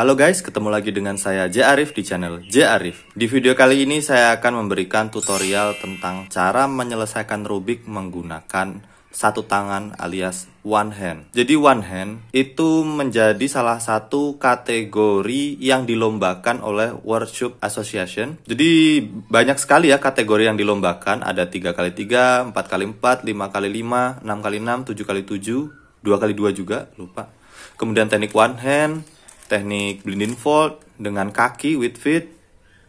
Halo guys, ketemu lagi dengan saya J Arif di channel J Arif. Di video kali ini saya akan memberikan tutorial tentang cara menyelesaikan Rubik menggunakan satu tangan alias one hand. Jadi one hand itu menjadi salah satu kategori yang dilombakan oleh Workshop Association. Jadi banyak sekali ya kategori yang dilombakan. Ada 3x3, 4x4, 5x5, 6x6, 7x7, 2x2 juga, lupa. Kemudian teknik one hand, teknik blinding fold dengan kaki with feet,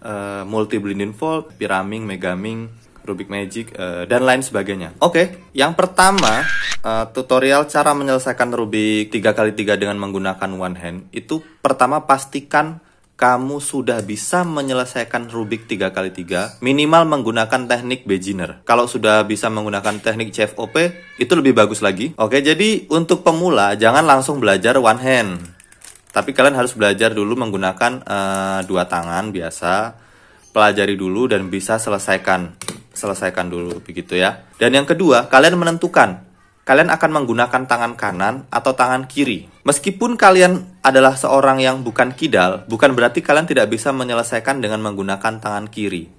uh, eh, multi blinding fold, piraming, megaming, Rubik Magic uh, dan lain sebagainya. Oke, okay, yang pertama uh, tutorial cara menyelesaikan Rubik 3 kali tiga dengan menggunakan one hand itu pertama pastikan kamu sudah bisa menyelesaikan Rubik 3x3 minimal menggunakan teknik beginner. Kalau sudah bisa menggunakan teknik CFOP, itu lebih bagus lagi. Oke, jadi untuk pemula jangan langsung belajar one hand. Tapi kalian harus belajar dulu menggunakan uh, dua tangan biasa. Pelajari dulu dan bisa selesaikan. Selesaikan dulu begitu ya. Dan yang kedua, kalian menentukan kalian akan menggunakan tangan kanan atau tangan kiri. Meskipun kalian adalah seorang yang bukan kidal, bukan berarti kalian tidak bisa menyelesaikan dengan menggunakan tangan kiri.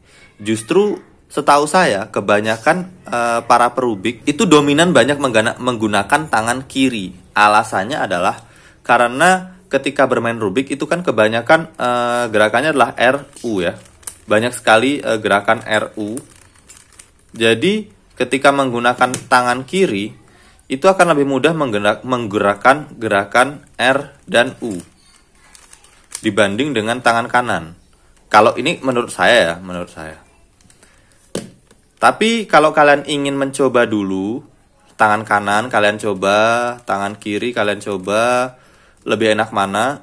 Justru setahu saya kebanyakan e, para perubik itu dominan banyak menggunakan tangan kiri. Alasannya adalah karena ketika bermain Rubik itu kan kebanyakan uh, gerakannya adalah RU ya. Banyak sekali uh, gerakan RU. Jadi ketika menggunakan tangan kiri itu akan lebih mudah menggerak, menggerakkan gerakan R dan U dibanding dengan tangan kanan. Kalau ini menurut saya ya, menurut saya. Tapi kalau kalian ingin mencoba dulu tangan kanan kalian coba, tangan kiri kalian coba, lebih enak mana.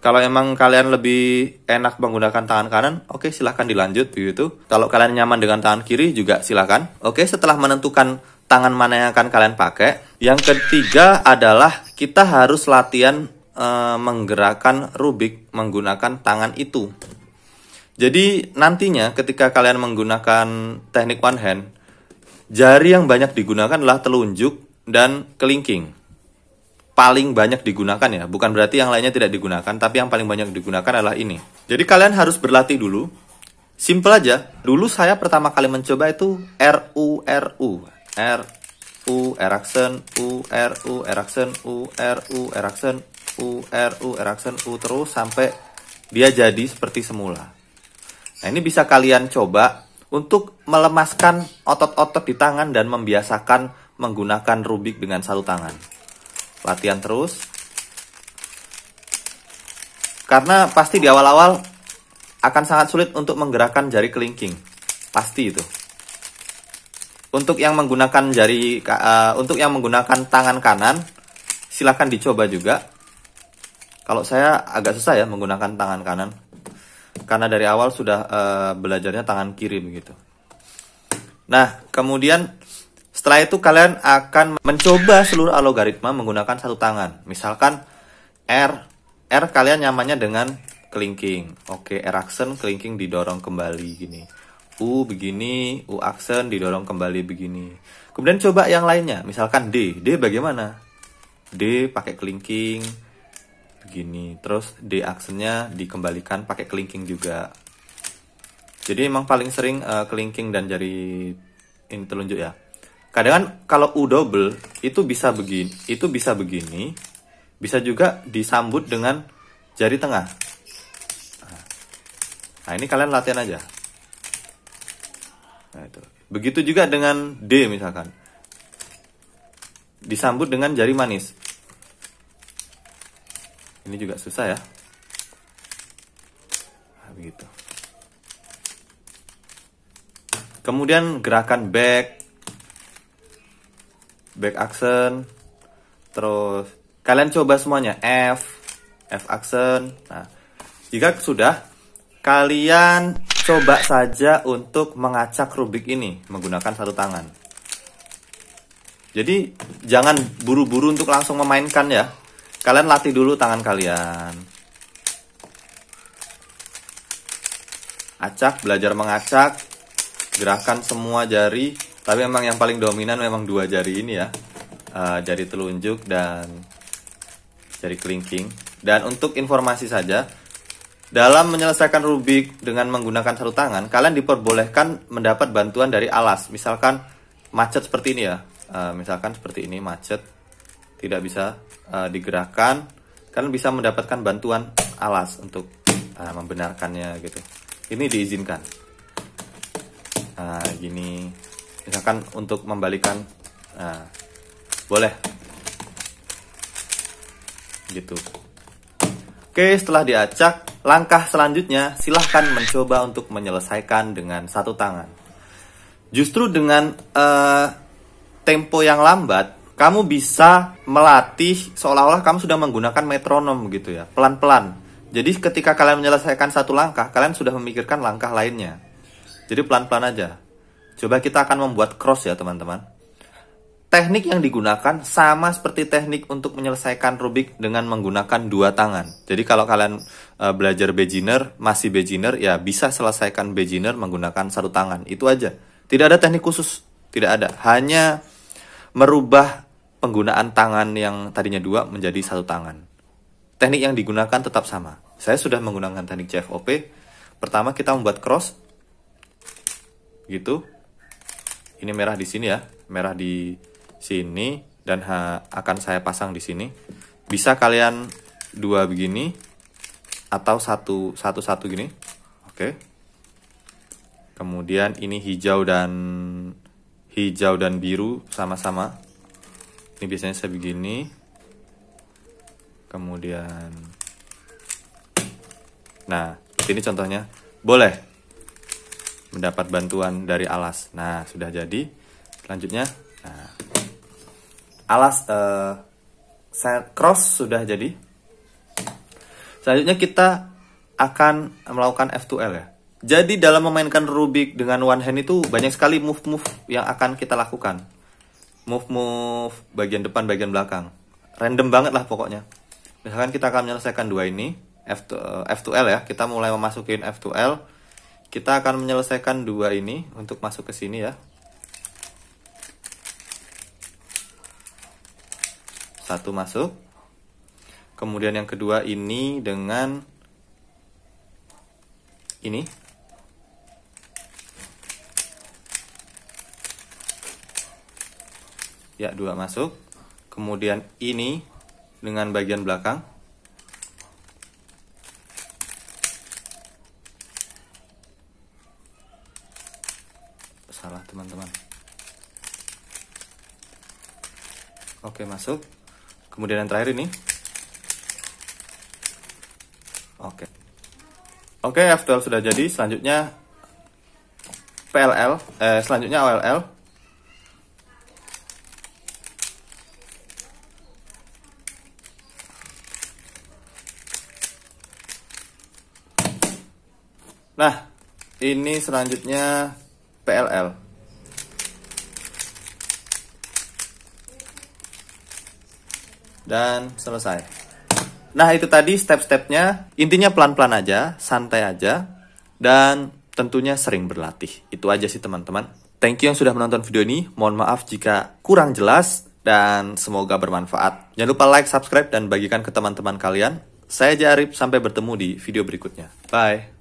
Kalau emang kalian lebih enak menggunakan tangan kanan, oke okay, silahkan dilanjut begitu. Kalau kalian nyaman dengan tangan kiri juga silahkan. Oke okay, setelah menentukan tangan mana yang akan kalian pakai. Yang ketiga adalah kita harus latihan e, menggerakkan rubik menggunakan tangan itu. Jadi nantinya ketika kalian menggunakan teknik one hand, jari yang banyak digunakan adalah telunjuk dan kelingking paling banyak digunakan ya. Bukan berarti yang lainnya tidak digunakan, tapi yang paling banyak digunakan adalah ini. Jadi kalian harus berlatih dulu. Simple aja. Dulu saya pertama kali mencoba itu R U R U Erikson U R U Erikson U R U Erikson U R U Erikson U terus sampai dia jadi seperti semula. Nah, ini bisa kalian coba untuk melemaskan otot-otot di tangan dan membiasakan menggunakan rubik dengan satu tangan latihan terus karena pasti di awal-awal akan sangat sulit untuk menggerakkan jari kelingking pasti itu untuk yang menggunakan jari uh, untuk yang menggunakan tangan kanan silahkan dicoba juga kalau saya agak susah ya menggunakan tangan kanan karena dari awal sudah uh, belajarnya tangan kiri begitu nah kemudian setelah itu kalian akan mencoba seluruh algoritma menggunakan satu tangan. Misalkan R, R kalian nyamannya dengan kelingking. Oke, R aksen kelingking didorong kembali gini. U begini, U aksen didorong kembali begini. Kemudian coba yang lainnya, misalkan D. D bagaimana? D pakai kelingking begini. Terus D actionnya dikembalikan pakai kelingking juga. Jadi emang paling sering uh, kelingking dan jari ini telunjuk ya kadang kan kalau u double itu bisa begini itu bisa begini bisa juga disambut dengan jari tengah nah ini kalian latihan aja nah itu begitu juga dengan d misalkan disambut dengan jari manis ini juga susah ya nah, begitu kemudian gerakan back back action terus kalian coba semuanya F F action nah jika sudah kalian coba saja untuk mengacak rubik ini menggunakan satu tangan jadi jangan buru-buru untuk langsung memainkan ya kalian latih dulu tangan kalian acak belajar mengacak gerakan semua jari tapi emang yang paling dominan memang dua jari ini ya uh, jari telunjuk dan jari kelingking dan untuk informasi saja dalam menyelesaikan rubik dengan menggunakan satu tangan kalian diperbolehkan mendapat bantuan dari alas misalkan macet seperti ini ya uh, misalkan seperti ini macet tidak bisa uh, digerakkan kalian bisa mendapatkan bantuan alas untuk uh, membenarkannya gitu ini diizinkan nah gini misalkan untuk membalikan nah, boleh gitu oke setelah diacak langkah selanjutnya silahkan mencoba untuk menyelesaikan dengan satu tangan justru dengan uh, tempo yang lambat kamu bisa melatih seolah-olah kamu sudah menggunakan metronom gitu ya pelan-pelan jadi ketika kalian menyelesaikan satu langkah kalian sudah memikirkan langkah lainnya jadi pelan-pelan aja Coba kita akan membuat cross ya teman-teman. Teknik yang digunakan sama seperti teknik untuk menyelesaikan Rubik dengan menggunakan dua tangan. Jadi kalau kalian e, belajar beginner, masih beginner, ya bisa selesaikan beginner menggunakan satu tangan. Itu aja. Tidak ada teknik khusus. Tidak ada. Hanya merubah penggunaan tangan yang tadinya dua menjadi satu tangan. Teknik yang digunakan tetap sama. Saya sudah menggunakan teknik CFOP. Pertama kita membuat cross. Gitu ini merah di sini ya merah di sini dan ha, akan saya pasang di sini bisa kalian dua begini atau satu satu satu gini oke kemudian ini hijau dan hijau dan biru sama-sama ini biasanya saya begini kemudian nah ini contohnya boleh mendapat bantuan dari alas. Nah, sudah jadi. Selanjutnya, nah, alas uh, cross sudah jadi. Selanjutnya kita akan melakukan F2L ya. Jadi dalam memainkan Rubik dengan one hand itu banyak sekali move-move yang akan kita lakukan. Move-move bagian depan, bagian belakang. Random banget lah pokoknya. Misalkan kita akan menyelesaikan dua ini, F2, eh, F2L ya. Kita mulai memasukin F2L kita akan menyelesaikan dua ini untuk masuk ke sini ya. Satu masuk. Kemudian yang kedua ini dengan ini. Ya, dua masuk. Kemudian ini dengan bagian belakang. Oke, masuk. Kemudian yang terakhir ini. Oke. Oke, F12 sudah jadi. Selanjutnya PLL, eh, selanjutnya OLL. Nah, ini selanjutnya PLL. dan selesai. Nah, itu tadi step-stepnya. Intinya pelan-pelan aja, santai aja, dan tentunya sering berlatih. Itu aja sih teman-teman. Thank you yang sudah menonton video ini. Mohon maaf jika kurang jelas dan semoga bermanfaat. Jangan lupa like, subscribe, dan bagikan ke teman-teman kalian. Saya Jarib, sampai bertemu di video berikutnya. Bye!